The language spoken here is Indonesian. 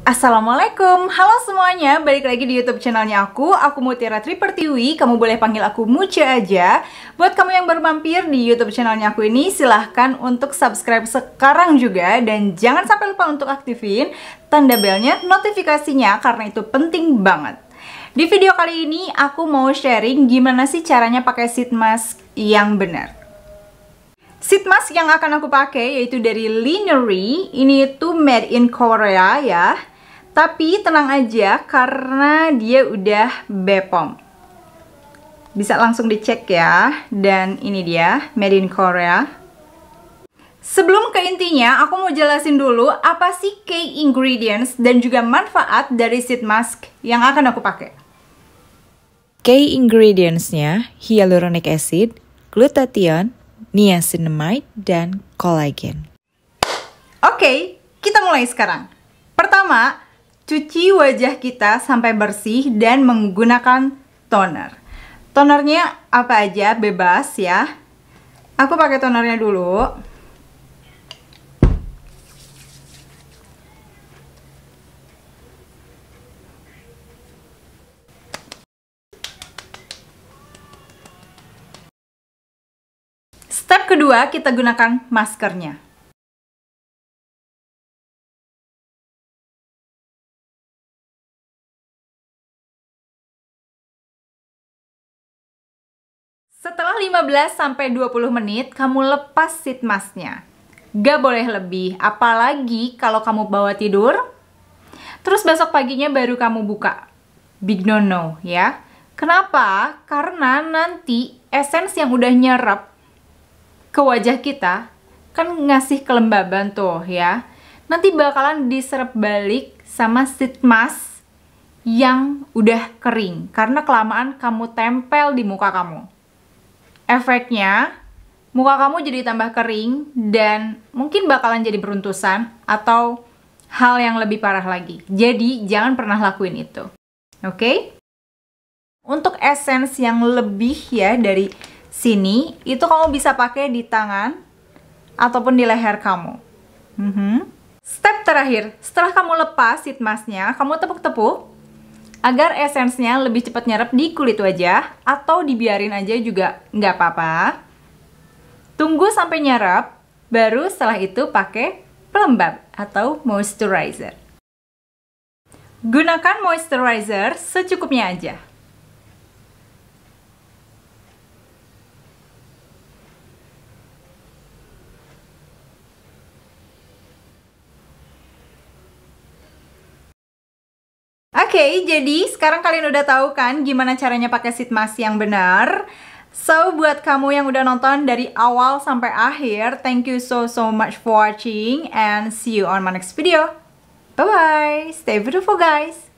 Assalamualaikum, halo semuanya, balik lagi di YouTube channelnya aku, aku Mutiara Tripertiwi, kamu boleh panggil aku Muce aja. Buat kamu yang baru mampir di YouTube channelnya aku ini, silahkan untuk subscribe sekarang juga dan jangan sampai lupa untuk aktifin tanda belnya notifikasinya karena itu penting banget. Di video kali ini aku mau sharing gimana sih caranya pakai sheet mask yang benar. Seat mask yang akan aku pakai yaitu dari Linery. Ini itu made in Korea ya. Tapi tenang aja karena dia udah Bepom. Bisa langsung dicek ya. Dan ini dia, made in Korea. Sebelum ke intinya, aku mau jelasin dulu apa sih key ingredients dan juga manfaat dari seat mask yang akan aku pakai. Key ingredients-nya hyaluronic acid, glutathione, niacinamide, dan kolagen. Oke, kita mulai sekarang. Pertama, cuci wajah kita sampai bersih dan menggunakan toner. Tonernya apa aja, bebas ya. Aku pakai tonernya dulu. Step kedua, kita gunakan maskernya. Setelah 15-20 menit, kamu lepas seat masknya. Gak boleh lebih, apalagi kalau kamu bawa tidur, terus besok paginya baru kamu buka. Big no no ya. Kenapa? Karena nanti esens yang udah nyerap ke wajah kita kan ngasih kelembaban tuh ya nanti bakalan diserap balik sama sheet mask yang udah kering karena kelamaan kamu tempel di muka kamu efeknya muka kamu jadi tambah kering dan mungkin bakalan jadi beruntusan atau hal yang lebih parah lagi. Jadi jangan pernah lakuin itu. Oke? Okay? Untuk essence yang lebih ya dari sini itu kamu bisa pakai di tangan ataupun di leher kamu. Mm -hmm. Step terakhir, setelah kamu lepas sheet masknya, kamu tepuk-tepuk agar esensnya lebih cepat nyerap di kulit wajah atau dibiarin aja juga nggak apa-apa. Tunggu sampai nyerap, baru setelah itu pakai pelembab atau moisturizer. Gunakan moisturizer secukupnya aja. okay, jadi sekarang kalian udah tahu kan gimana caranya pakai seat mask yang benar. So, buat kamu yang udah nonton dari awal sampai akhir, thank you so so much for watching and see you on my next video. Bye-bye. Stay beautiful guys.